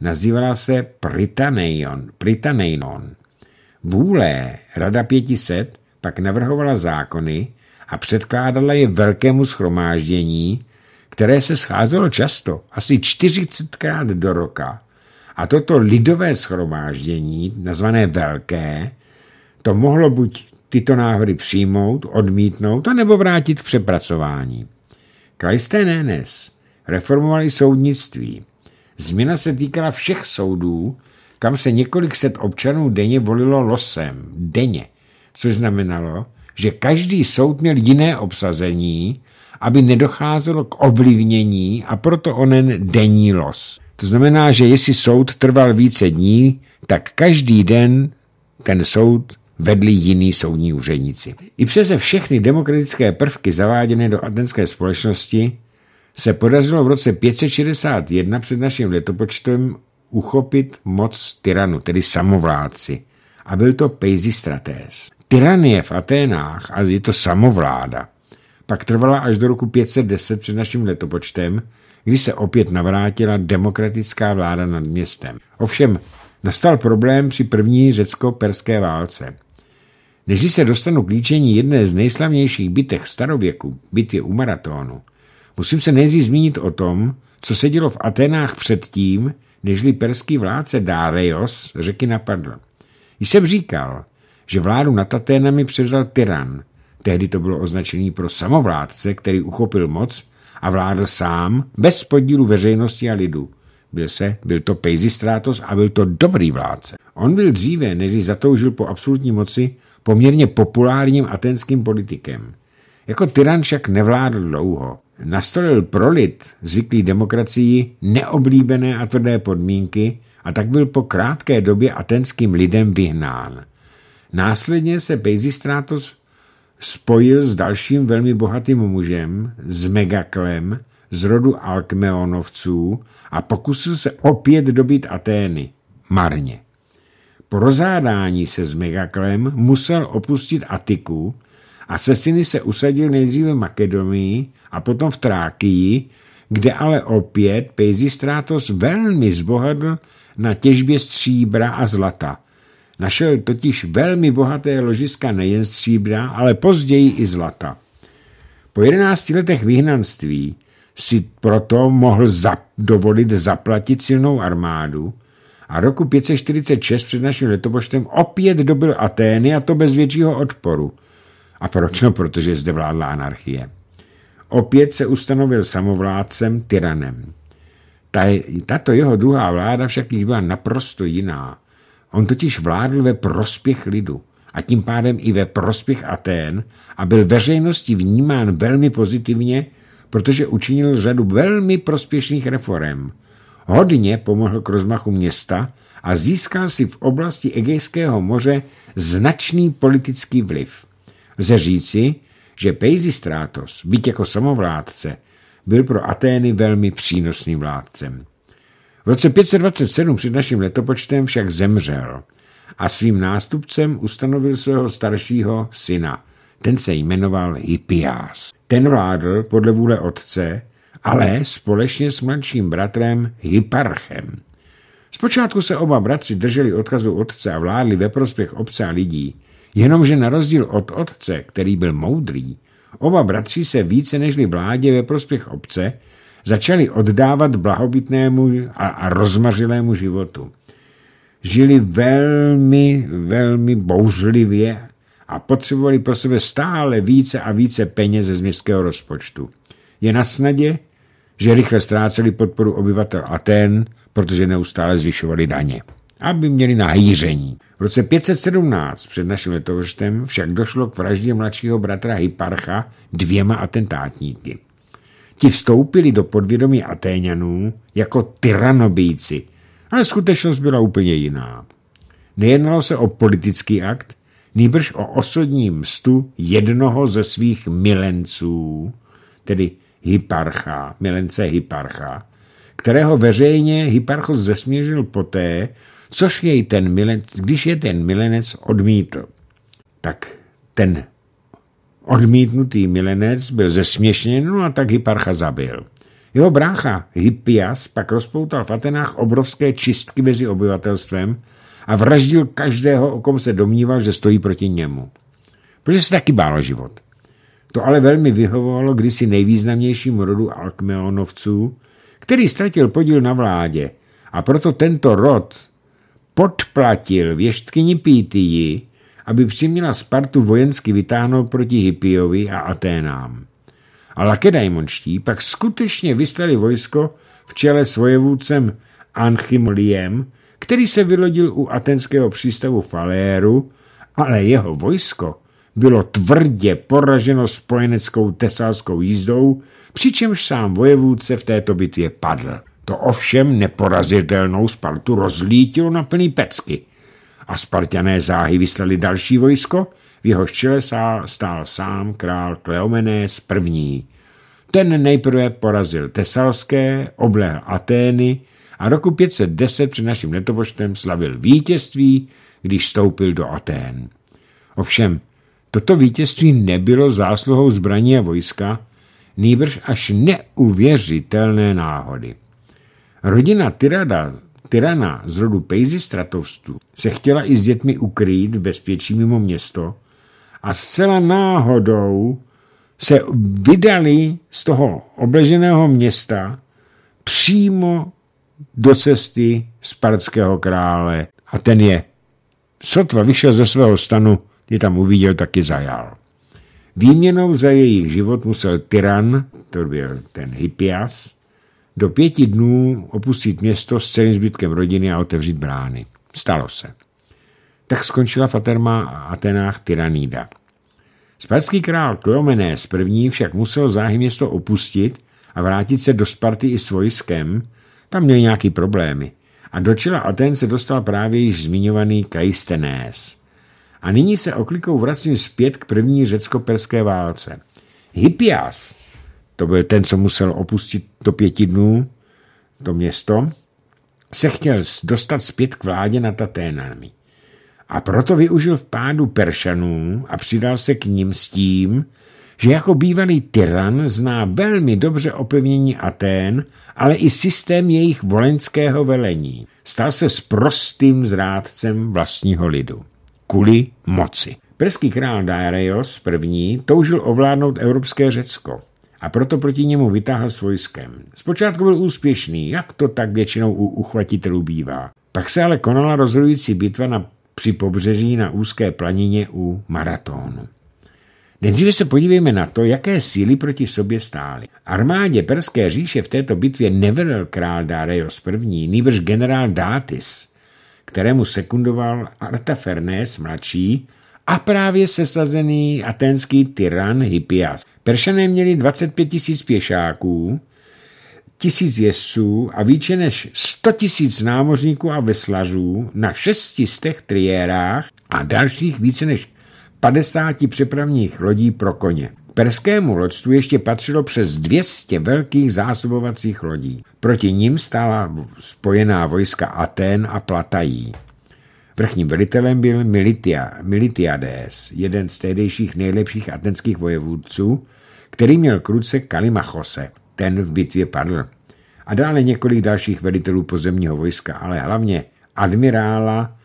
Nazývala se Pritaneion. Pritaneion. Bůlé Rada 500 pak navrhovala zákony a předkládala je velkému schromáždění, které se scházelo často, asi 40krát do roka. A toto lidové schromáždění, nazvané Velké, to mohlo buď tyto návrhy přijmout, odmítnout, nebo vrátit k přepracování. Kleisten NS reformovali soudnictví. Změna se týkala všech soudů, kam se několik set občanů denně volilo losem, denně, což znamenalo, že každý soud měl jiné obsazení aby nedocházelo k ovlivnění a proto onen denní los. To znamená, že jestli soud trval více dní, tak každý den ten soud vedli jiní soudní úředníci. I přeze všechny demokratické prvky zaváděné do atenské společnosti se podařilo v roce 561 před naším letopočtem uchopit moc tyranu, tedy samovládci. A byl to Pejzistratés. Tyranie v Aténách, a je to samovláda, pak trvala až do roku 510 před naším letopočtem, kdy se opět navrátila demokratická vláda nad městem. Ovšem, nastal problém při první řecko-perské válce. Než se dostanu k líčení jedné z nejslavnějších bytech starověku, bytě u maratónu, musím se nejdřív zmínit o tom, co se dělo v Atenách předtím, nežli perský vládce Darius řeky napadl. Jsem říkal, že vládu nad Aténami převzal tyran, Tehdy to bylo označení pro samovládce, který uchopil moc a vládl sám, bez podílu veřejnosti a lidu. Byl se, byl to Pejzistrátos a byl to dobrý vládce. On byl dříve, než zatoužil po absolutní moci, poměrně populárním atenským politikem. Jako tyran však nevládl dlouho. Nastolil pro lid, zvyklý demokracii, neoblíbené a tvrdé podmínky a tak byl po krátké době atenským lidem vyhnán. Následně se Pejzistrátos spojil s dalším velmi bohatým mužem, s Megaklem, z rodu Alkmeonovců a pokusil se opět dobit Atény. Marně. Po rozhádání se s Megaklem musel opustit Atiku a se syny se usadil nejdříve v Makedonii a potom v Trákii, kde ale opět pejzistrátos velmi zbohadl na těžbě stříbra a zlata – Našel totiž velmi bohaté ložiska nejen stříbra, ale později i zlata. Po jedenácti letech vyhnanství si proto mohl za dovolit zaplatit silnou armádu a roku 546 před naším letopočtem opět dobil Atény a to bez většího odporu. A proč? No, protože zde vládla anarchie. Opět se ustanovil samovládcem, tyranem. tato jeho druhá vláda však již byla naprosto jiná. On totiž vládl ve prospěch lidu a tím pádem i ve prospěch Atén a byl veřejnosti vnímán velmi pozitivně, protože učinil řadu velmi prospěšných reform. Hodně pomohl k rozmachu města a získal si v oblasti Egejského moře značný politický vliv. Lze říci, že Pejzistrátos, byť jako samovládce, byl pro Atény velmi přínosným vládcem. V roce 527 před naším letopočtem však zemřel a svým nástupcem ustanovil svého staršího syna. Ten se jmenoval Hippias. Ten vládl podle vůle otce, ale společně s mladším bratrem Hyparchem. Zpočátku se oba bratři drželi odkazu otce a vládli ve prospěch obce a lidí, jenomže na rozdíl od otce, který byl moudrý, oba bratři se více nežli vládě ve prospěch obce začali oddávat blahobytnému a, a rozmařilému životu. Žili velmi, velmi bouřlivě a potřebovali pro sebe stále více a více peněz z městského rozpočtu. Je na snadě, že rychle ztráceli podporu obyvatel Aten, protože neustále zvyšovali daně, aby měli nahýření. V roce 517 před naším letopočtem však došlo k vraždě mladšího bratra Hyparcha dvěma atentátníky. Ti vstoupili do podvědomí Atéňanů jako tyranobíci, ale skutečnost byla úplně jiná. Nejednalo se o politický akt, nýbrž o osodní mstu jednoho ze svých milenců, tedy Hyparcha, milence Hyparcha, kterého veřejně Hyparchos zesměřil poté, což jej ten milenec, když je ten milenec odmítl. Tak ten Odmítnutý milenec byl zesměšněn no a tak Hyparcha zabil. Jeho brácha Hypias pak rozpoutal v Atenách obrovské čistky mezi obyvatelstvem a vraždil každého, o kom se domníval, že stojí proti němu. Protože se taky bála život. To ale velmi vyhovovalo kdysi nejvýznamnějšímu rodu Alkmeonovců, který ztratil podíl na vládě a proto tento rod podplatil věštkyni Pítyji, aby přiměla Spartu vojensky vytáhnout proti Hippiovi a Aténám. A lakedajmonští pak skutečně vyslali vojsko v čele s vojevůdcem Anchymoliem, který se vylodil u atenského přístavu Faléru, ale jeho vojsko bylo tvrdě poraženo spojeneckou tesalskou jízdou, přičemž sám vojevůdce v této bitvě padl. To ovšem neporazitelnou Spartu rozlítilo na plný pecky – a Spartané záhy vyslali další vojsko, v jeho čele stál sám král Kleomenes I. Ten nejprve porazil Tesalské, oblehl Atény a roku 510 před naším letopočtem slavil vítězství, když stoupil do Atén. Ovšem, toto vítězství nebylo zásluhou zbraní a vojska, nýbrž až neuvěřitelné náhody. Rodina Tyrada Tyrana z rodu Pejzistratovstů se chtěla i s dětmi ukrýt v bezpečí mimo město a zcela náhodou se vydali z toho obleženého města přímo do cesty spartského krále a ten je sotva vyšel ze svého stanu, je tam uviděl, taky zajal. Výměnou za jejich život musel tyran, to byl ten Hippias, do pěti dnů opustit město s celým zbytkem rodiny a otevřít brány. Stalo se. Tak skončila Faterma a Atenách tyranída. Spartský král Kleomenes I. však musel záhy město opustit a vrátit se do Sparty i s vojskem, tam měl nějaký problémy. A do čela Aten se dostal právě již zmiňovaný Kajstenés. A nyní se oklikou vracím zpět k první řecko-perské válce. Hypias, to byl ten, co musel opustit do pěti dnů to město, se chtěl dostat zpět k vládě nad Aténami. A proto využil v pádu Peršanů a přidal se k ním s tím, že jako bývalý tyran zná velmi dobře opevnění Atén, ale i systém jejich volenského velení. Stal se sprostým zrádcem vlastního lidu. kuli moci. Perský král Darius I. toužil ovládnout evropské Řecko a proto proti němu vytáhl s vojskem. Zpočátku byl úspěšný, jak to tak většinou u uchvatitelů bývá. Pak se ale konala rozhodující bitva na, při pobřeží na úzké planině u Maratónu. Nejdříve se podívejme na to, jaké síly proti sobě stály. Armádě Perské říše v této bitvě nevedl král Darius I., nýbrž generál Dátis, kterému sekundoval Artafernes mladší, a právě sesazený aténský tyran Hippias. Peršané měli 25 tisíc pěšáků, tisíc jezdců a více než 100 tisíc námořníků a veslařů na šestistech triérách a dalších více než 50 přepravních lodí pro koně. Perskému loďstvu ještě patřilo přes 200 velkých zásobovacích lodí. Proti ním stála spojená vojska Aten a Platají. Vrchním velitelem byl Militia, Militiades, jeden z tehdejších nejlepších atenských vojevůdců, který měl kruce Kalimachose, ten v bitvě padl. A dále několik dalších velitelů pozemního vojska, ale hlavně admirála,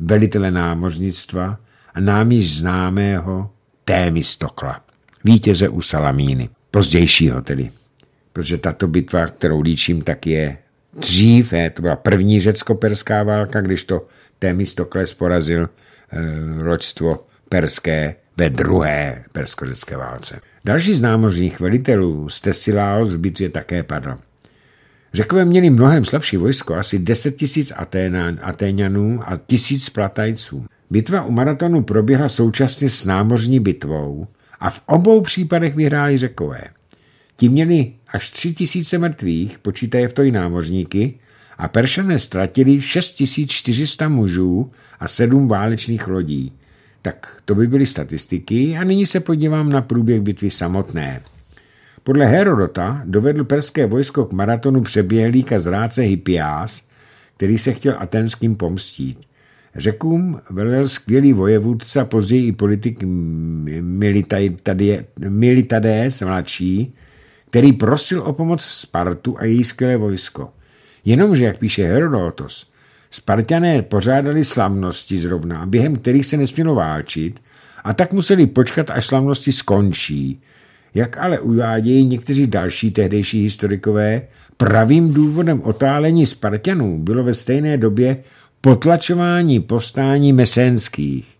velitele námořnictva a nám již známého Témy Stokla, vítěze u Salamíny, pozdějšího tedy. Protože tato bitva, kterou líčím, tak je dřív, eh, to byla první řecko-perská válka, když to té Mistokles porazil loďstvo eh, perské ve druhé persko válce. Další z námořních velitelů z Tesilaos v bitvě také padl. Řekové měli mnohem slabší vojsko, asi 10 tisíc Atéňanů a tisíc platajců. Bitva u maratonu proběhla současně s námořní bitvou a v obou případech vyhráli řekové. Ti měli až 3 tisíce mrtvých, počítaje v to i námořníky, a Peršané ztratili 6400 mužů a 7 válečných lodí. Tak to by byly statistiky a nyní se podívám na průběh bitvy samotné. Podle Herodota dovedl perské vojsko k maratonu přeběhlíka zráce Hippias, který se chtěl atenským pomstít. Řekům velel skvělý vojevůdce, později i politik Militades mladší, který prosil o pomoc Spartu a její skvělé vojsko. Jenomže, jak píše Herodotos, Spartané pořádali slavnosti zrovna, během kterých se nesmělo válčit, a tak museli počkat, až slavnosti skončí. Jak ale uvádějí někteří další tehdejší historikové, pravým důvodem otálení Spartanů bylo ve stejné době potlačování povstání mesenských.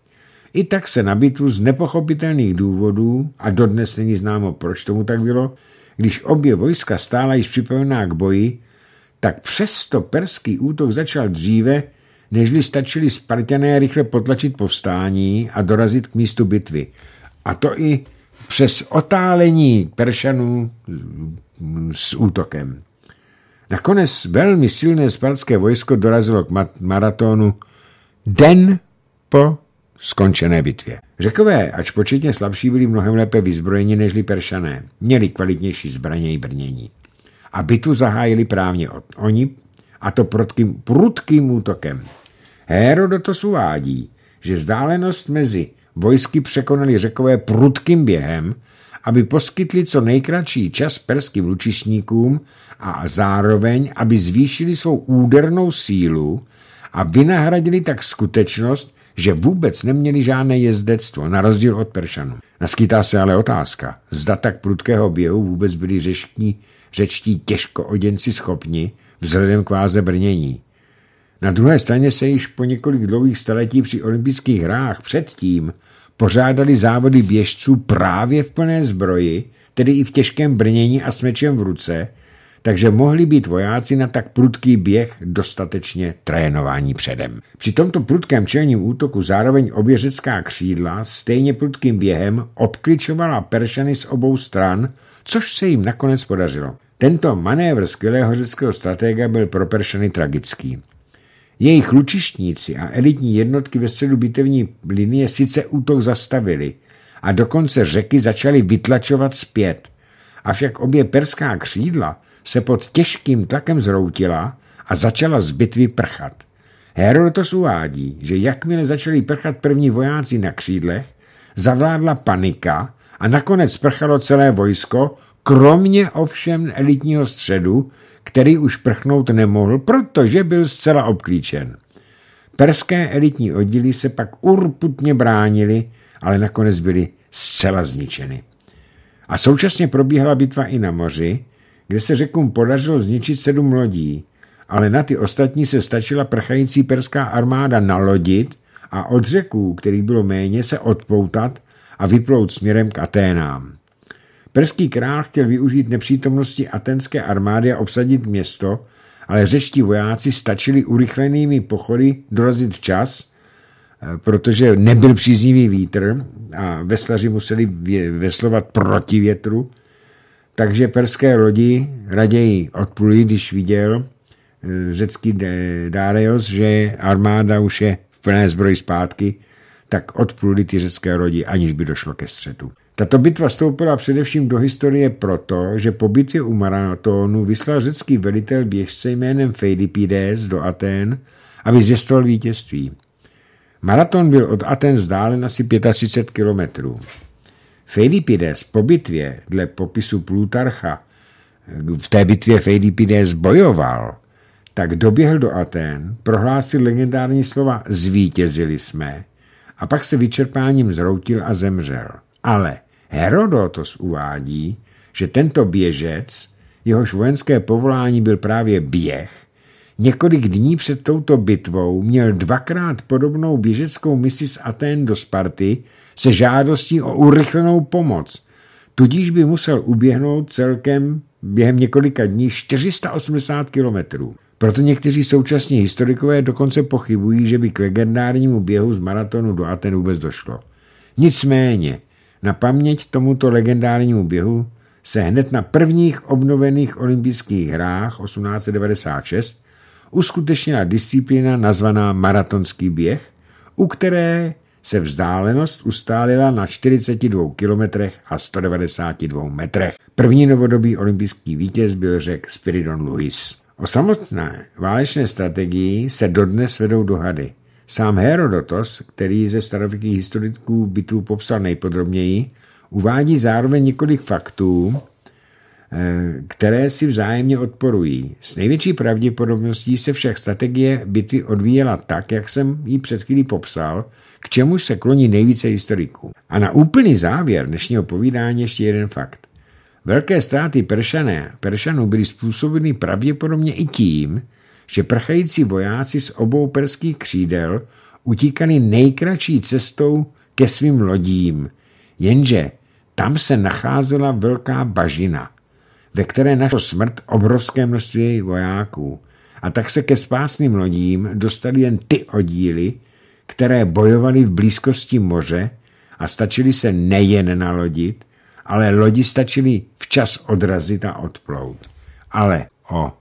I tak se na bitvu z nepochopitelných důvodů, a dodnes není známo, proč tomu tak bylo, když obě vojska stála již připomená k boji, tak přesto perský útok začal dříve, nežli stačili Spartané rychle potlačit povstání a dorazit k místu bitvy. A to i přes otálení Peršanů s útokem. Nakonec velmi silné spartské vojsko dorazilo k maratonu den po skončené bitvě. Řekové, ač početně slabší, byli mnohem lépe vyzbrojeni nežli Peršané. Měli kvalitnější zbraně i brnění aby tu zahájili právně oni, a to prudkým, prudkým útokem. Herodotos uvádí, že vzdálenost mezi vojsky překonali řekové prudkým během, aby poskytli co nejkratší čas perským lučišníkům a zároveň, aby zvýšili svou údernou sílu a vynahradili tak skutečnost, že vůbec neměli žádné jezdectvo, na rozdíl od Peršanů. Naskytá se ale otázka, zda tak prudkého běhu vůbec byli řeští řečtí těžko oděnci schopni vzhledem k váze brnění. Na druhé straně se již po několik dlouhých staletí při olympijských hrách předtím pořádali závody běžců právě v plné zbroji, tedy i v těžkém brnění a s mečem v ruce, takže mohli být vojáci na tak prudký běh dostatečně trénováni předem. Při tomto prudkém čelním útoku zároveň obě řecká křídla stejně prudkým během obkličovala Peršany z obou stran, což se jim nakonec podařilo. Tento manévr skvělého řeckého stratega byl pro Peršany tragický. Jejich lučištníci a elitní jednotky ve středu bitevní linie sice útok zastavili a dokonce řeky začaly vytlačovat zpět, avšak obě perská křídla se pod těžkým tlakem zroutila a začala z bitvy prchat. Herodotos uvádí, že jakmile začali prchat první vojáci na křídlech, zavládla panika a nakonec prchalo celé vojsko Kromě ovšem elitního středu, který už prchnout nemohl, protože byl zcela obklíčen. Perské elitní oddíly se pak urputně bránili, ale nakonec byly zcela zničeny. A současně probíhala bitva i na moři, kde se řekům podařilo zničit sedm lodí, ale na ty ostatní se stačila prchající perská armáda nalodit a od řeků, kterých bylo méně, se odpoutat a vyplout směrem k Aténám. Perský král chtěl využít nepřítomnosti atenské armády a obsadit město, ale řeští vojáci stačili urychlenými pochody dorazit včas, eh, protože nebyl příznivý vítr a veslaři museli veslovat proti větru, takže perské lodi raději odpluli, když viděl eh, řecký Dareios, že armáda už je v plné zbroji zpátky, tak odpluli ty řecké lodi, aniž by došlo ke střetu. Tato bitva stoupila především do historie proto, že po bitvě u Maratonu vyslal řecký velitel běžce jménem Feidipides do Aten, aby zjistoval vítězství. Maraton byl od Aten vzdálen asi 35 kilometrů. Feidipides po bitvě, dle popisu Plutarcha, v té bitvě Feidipides bojoval, tak doběhl do Aten, prohlásil legendární slova zvítězili jsme a pak se vyčerpáním zroutil a zemřel. Ale Herodotos uvádí, že tento běžec, jehož vojenské povolání byl právě běh, několik dní před touto bitvou měl dvakrát podobnou běžeckou misi z Atén do Sparty se žádostí o urychlenou pomoc, tudíž by musel uběhnout celkem během několika dní 480 kilometrů. Proto někteří současní historikové dokonce pochybují, že by k legendárnímu běhu z maratonu do Aten vůbec došlo. Nicméně, na paměť tomuto legendárnímu běhu se hned na prvních obnovených olympijských hrách 1896 uskutečnila disciplína nazvaná maratonský běh, u které se vzdálenost ustálila na 42 kilometrech a 192 metrech. První novodobý olympijský vítěz byl řek Spiridon Lewis. O samotné válečné strategii se dodnes vedou dohady. Sám Herodotos, který ze starověkých historiků bytů popsal nejpodrobněji, uvádí zároveň několik faktů, eh, které si vzájemně odporují. S největší pravděpodobností se však strategie bitvy odvíjela tak, jak jsem ji před chvílí popsal, k čemuž se kloní nejvíce historiků. A na úplný závěr dnešního povídání ještě jeden fakt. Velké ztráty Peršané, Peršanů byly způsobeny pravděpodobně i tím, že prchající vojáci z obou perských křídel utíkali nejkratší cestou ke svým lodím, jenže tam se nacházela velká bažina, ve které našlo smrt obrovské množství vojáků a tak se ke spásným lodím dostali jen ty oddíly, které bojovali v blízkosti moře a stačili se nejen nalodit, ale lodi stačili včas odrazit a odplout. Ale o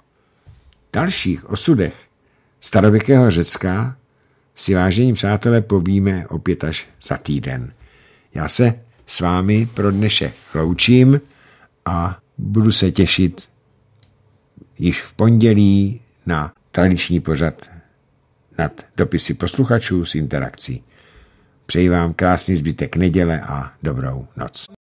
dalších osudech starověkého Řecka si, vážení přátelé, povíme opět až za týden. Já se s vámi pro dnešek loučím a budu se těšit již v pondělí na tradiční pořad nad dopisy posluchačů s interakcí. Přeji vám krásný zbytek neděle a dobrou noc.